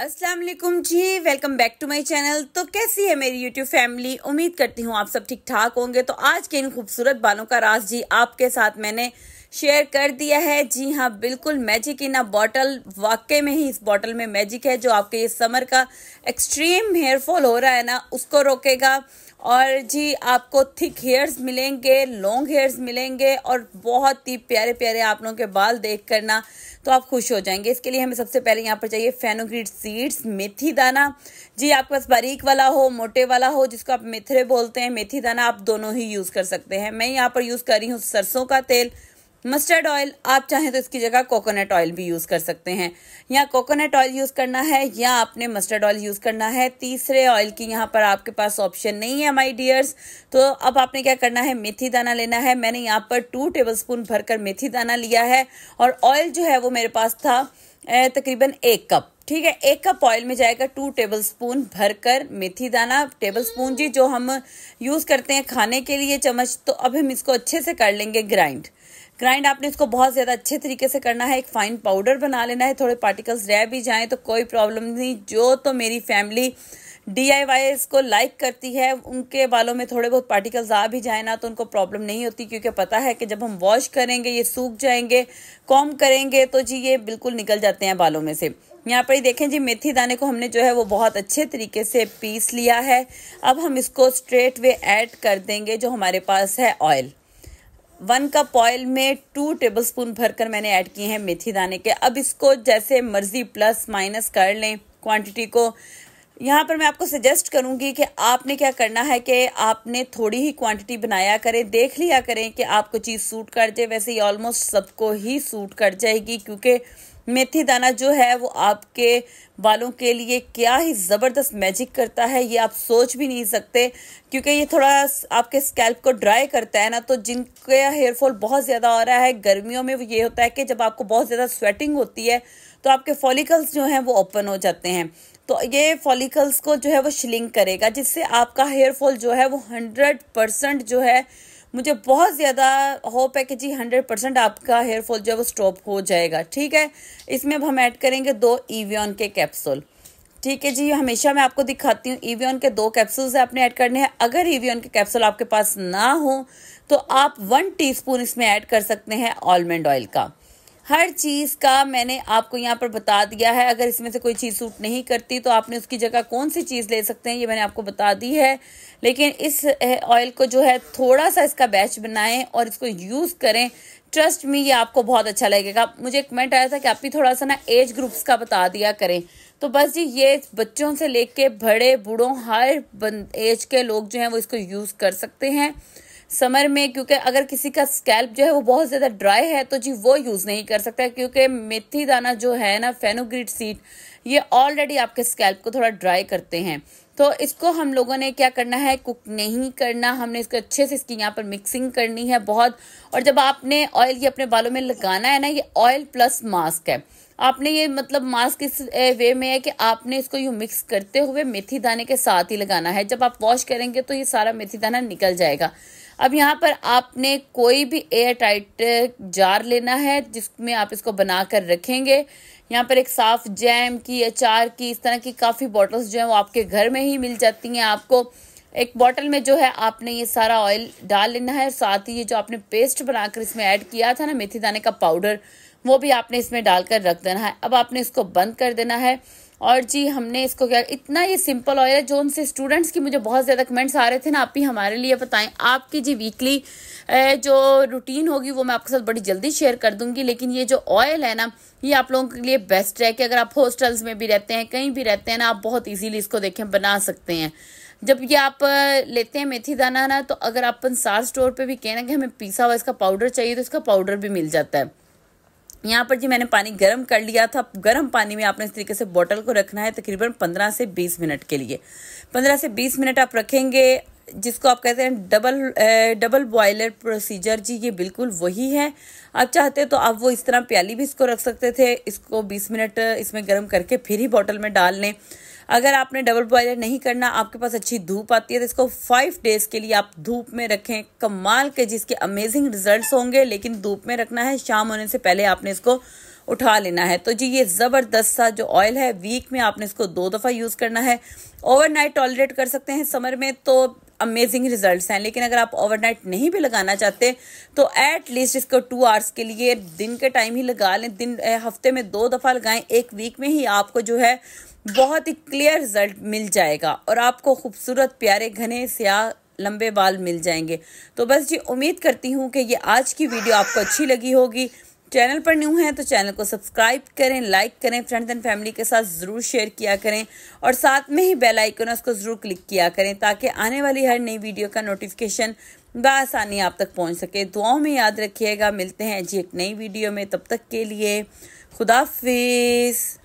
Aslam ji welcome back to my channel तो कैसी है मेरी यूट्यूब फैमिली उम्मीद करती हूँ आप सब ठीक ठाक होंगे तो आज के इन खूबसूरत बालों का राज जी आपके साथ मैंने शेयर कर दिया है जी हाँ बिल्कुल मैजिक इन अ बॉटल वाकई में ही इस बॉटल में मैजिक है जो आपके ये समर का एक्सट्रीम हेयर फॉल हो रहा है ना उसको रोकेगा और जी आपको थिक हेयर्स मिलेंगे लॉन्ग हेयर्स मिलेंगे और बहुत ही प्यारे प्यारे आप लोगों के बाल देख करना तो आप खुश हो जाएंगे इसके लिए हमें सबसे पहले यहाँ पर चाहिए फेनोग्रीड सीड्स मेथी दाना जी आपके पास बारीक वाला हो मोटे वाला हो जिसको आप मेथरे बोलते हैं मेथी दाना आप दोनों ही यूज़ कर सकते हैं मैं यहाँ पर यूज़ कर रही हूँ सरसों का तेल मस्टर्ड ऑयल आप चाहें तो इसकी जगह कोकोनट ऑयल भी यूज़ कर सकते हैं यहाँ कोकोनट ऑयल यूज़ करना है या आपने मस्टर्ड ऑयल यूज़ करना है तीसरे ऑयल की यहाँ पर आपके पास ऑप्शन नहीं है माय डियर्स तो अब आपने क्या करना है मेथी दाना लेना है मैंने यहाँ पर टू टेबलस्पून भरकर मेथी दाना लिया है और ऑयल जो है वो मेरे पास था तकरीबन एक कप ठीक है एक कप ऑयल में जाएगा टू टेबल स्पून भरकर मेथी दाना टेबल स्पून जी जो हम यूज़ करते हैं खाने के लिए चम्मच तो अब हम इसको अच्छे से कर लेंगे ग्राइंड ग्राइंड आपने इसको बहुत ज़्यादा अच्छे तरीके से करना है एक फाइन पाउडर बना लेना है थोड़े पार्टिकल्स रह भी जाएँ तो कोई प्रॉब्लम नहीं जो तो मेरी फैमिली डी आई वाई इसको लाइक करती है उनके बालों में थोड़े बहुत पार्टिकल्स आ भी जाए ना तो उनको प्रॉब्लम नहीं होती क्योंकि पता है कि जब हम वॉश करेंगे ये सूख जाएंगे कॉम करेंगे तो जी ये बिल्कुल निकल जाते हैं बालों में से यहाँ पर ही देखें जी मेथी दाने को हमने जो है वो बहुत अच्छे तरीके से पीस लिया है अब हम इसको स्ट्रेट वे ऐड कर देंगे जो हमारे पास है ऑयल वन कप ऑयल में टू टेबलस्पून भरकर मैंने ऐड किए हैं मेथी दाने के अब इसको जैसे मर्जी प्लस माइनस कर लें क्वांटिटी को यहाँ पर मैं आपको सजेस्ट करूँगी कि आपने क्या करना है कि आपने थोड़ी ही क्वांटिटी बनाया करें देख लिया करें कि आपको चीज़ सूट कर जाए वैसे ही ऑलमोस्ट सबको ही सूट कर जाएगी क्योंकि मेथी दाना जो है वो आपके बालों के लिए क्या ही ज़बरदस्त मैजिक करता है ये आप सोच भी नहीं सकते क्योंकि ये थोड़ा आपके स्कैल्प को ड्राई करता है ना तो जिनके हेयर फॉल बहुत ज़्यादा आ रहा है गर्मियों में ये होता है कि जब आपको बहुत ज़्यादा स्वेटिंग होती है तो आपके फॉलिकल्स जो हैं वो ओपन हो जाते हैं तो ये फॉलिकल्स को जो है वो शिलिंग करेगा जिससे आपका हेयर फॉल जो है वो हंड्रेड परसेंट जो है मुझे बहुत ज़्यादा होप है कि जी हंड्रेड परसेंट आपका हेयर फॉल जो है वो स्टॉप हो जाएगा ठीक है इसमें अब हम ऐड करेंगे दो ईवियन के कैप्सूल ठीक है जी हमेशा मैं आपको दिखाती हूँ ईवियन के दो कैप्सूल्स आपने ऐड करने हैं अगर ईवियन के कैप्सूल आपके पास ना हो तो आप वन टी इसमें ऐड कर सकते हैं ऑलमंड ऑयल का हर चीज़ का मैंने आपको यहाँ पर बता दिया है अगर इसमें से कोई चीज़ सूट नहीं करती तो आपने उसकी जगह कौन सी चीज़ ले सकते हैं ये मैंने आपको बता दी है लेकिन इस ऑयल को जो है थोड़ा सा इसका बैच बनाएं और इसको यूज़ करें ट्रस्ट में ये आपको बहुत अच्छा लगेगा मुझे कमेंट आया था कि आप भी थोड़ा सा ना एज ग्रुप्स का बता दिया करें तो बस जी ये बच्चों से लेके बड़े बूढ़ों हर एज के लोग जो हैं वो इसको यूज़ कर सकते हैं समर में क्योंकि अगर किसी का स्कैल्प जो है वो बहुत ज़्यादा ड्राई है तो जी वो यूज़ नहीं कर सकता क्योंकि मेथी दाना जो है ना फेनोग्रीट सीड ये ऑलरेडी आपके स्कैल्प को थोड़ा ड्राई करते हैं तो इसको हम लोगों ने क्या करना है कुक नहीं करना हमने इसको अच्छे से इसकी यहाँ पर मिक्सिंग करनी है बहुत और जब आपने ऑयल ये अपने बालों में लगाना है ना ये ऑयल प्लस मास्क है आपने ये मतलब मास्क इस वे में है कि आपने इसको यूँ मिक्स करते हुए मेथी दाने के साथ ही लगाना है जब आप वॉश करेंगे तो ये सारा मेथी दाना निकल जाएगा अब यहाँ पर आपने कोई भी एयर टाइट जार लेना है जिसमें आप इसको बना कर रखेंगे यहाँ पर एक साफ़ जैम की अचार की इस तरह की काफ़ी बॉटल्स जो हैं वो आपके घर में ही मिल जाती हैं आपको एक बॉटल में जो है आपने ये सारा ऑयल डाल लेना है साथ ही ये जो आपने पेस्ट बनाकर इसमें ऐड किया था ना मेथी दाने का पाउडर वो भी आपने इसमें डालकर रख देना है अब आपने इसको बंद कर देना है और जी हमने इसको क्या इतना ये सिंपल ऑयल है जो उनसे स्टूडेंट्स की मुझे बहुत ज़्यादा कमेंट्स आ रहे थे ना आप ही हमारे लिए बताएं आपकी जी वीकली जो रूटीन होगी वो मैं आपके साथ बड़ी जल्दी शेयर कर दूंगी लेकिन ये जो ऑयल है ना ये आप लोगों के लिए बेस्ट है कि अगर आप हॉस्टल्स में भी रहते हैं कहीं भी रहते हैं ना आप बहुत ईजीली इसको देखें बना सकते हैं जब ये आप लेते हैं मेथी दाना ना तो अगर आप पंसार स्टोर पर भी कहना कि हमें पीसा हुआ इसका पाउडर चाहिए तो इसका पाउडर भी मिल जाता है यहाँ पर जी मैंने पानी गर्म कर लिया था गर्म पानी में आपने इस तरीके से बॉटल को रखना है तकरीबन पंद्रह से बीस मिनट के लिए पंद्रह से बीस मिनट आप रखेंगे जिसको आप कहते हैं डबल डबल बॉयलर प्रोसीजर जी ये बिल्कुल वही है आप चाहते तो आप वो इस तरह प्याली भी इसको रख सकते थे इसको 20 मिनट इसमें गर्म करके फिर ही बॉटल में डाल लें अगर आपने डबल बॉयलर नहीं करना आपके पास अच्छी धूप आती है तो इसको फाइव डेज के लिए आप धूप में रखें कमाल के जिसके अमेजिंग रिजल्ट होंगे लेकिन धूप में रखना है शाम होने से पहले आपने इसको उठा लेना है तो जी ये ज़बरदस्त सा जो ऑयल है वीक में आपने इसको दो दफ़ा यूज़ करना है ओवरनाइट टॉलरेट कर सकते हैं समर में तो अमेजिंग रिजल्ट्स हैं लेकिन अगर आप ओवरनाइट नहीं भी लगाना चाहते तो एट लीस्ट इसको टू आवर्स के लिए दिन के टाइम ही लगा लें दिन हफ्ते में दो दफ़ा लगाएं एक वीक में ही आपको जो है बहुत ही क्लियर रिजल्ट मिल जाएगा और आपको खूबसूरत प्यारे घने स्याह लंबे बाल मिल जाएंगे तो बस जी उम्मीद करती हूँ कि ये आज की वीडियो आपको अच्छी लगी होगी चैनल पर न्यू हैं तो चैनल को सब्सक्राइब करें लाइक करें फ्रेंड्स एंड फैमिली के साथ ज़रूर शेयर किया करें और साथ में ही बेल आइकन है उसको ज़रूर क्लिक किया करें ताकि आने वाली हर नई वीडियो का नोटिफिकेशन बसानी आप तक पहुँच सके दुआओं में याद रखिएगा मिलते हैं जी एक नई वीडियो में तब तक के लिए खुदाफिज़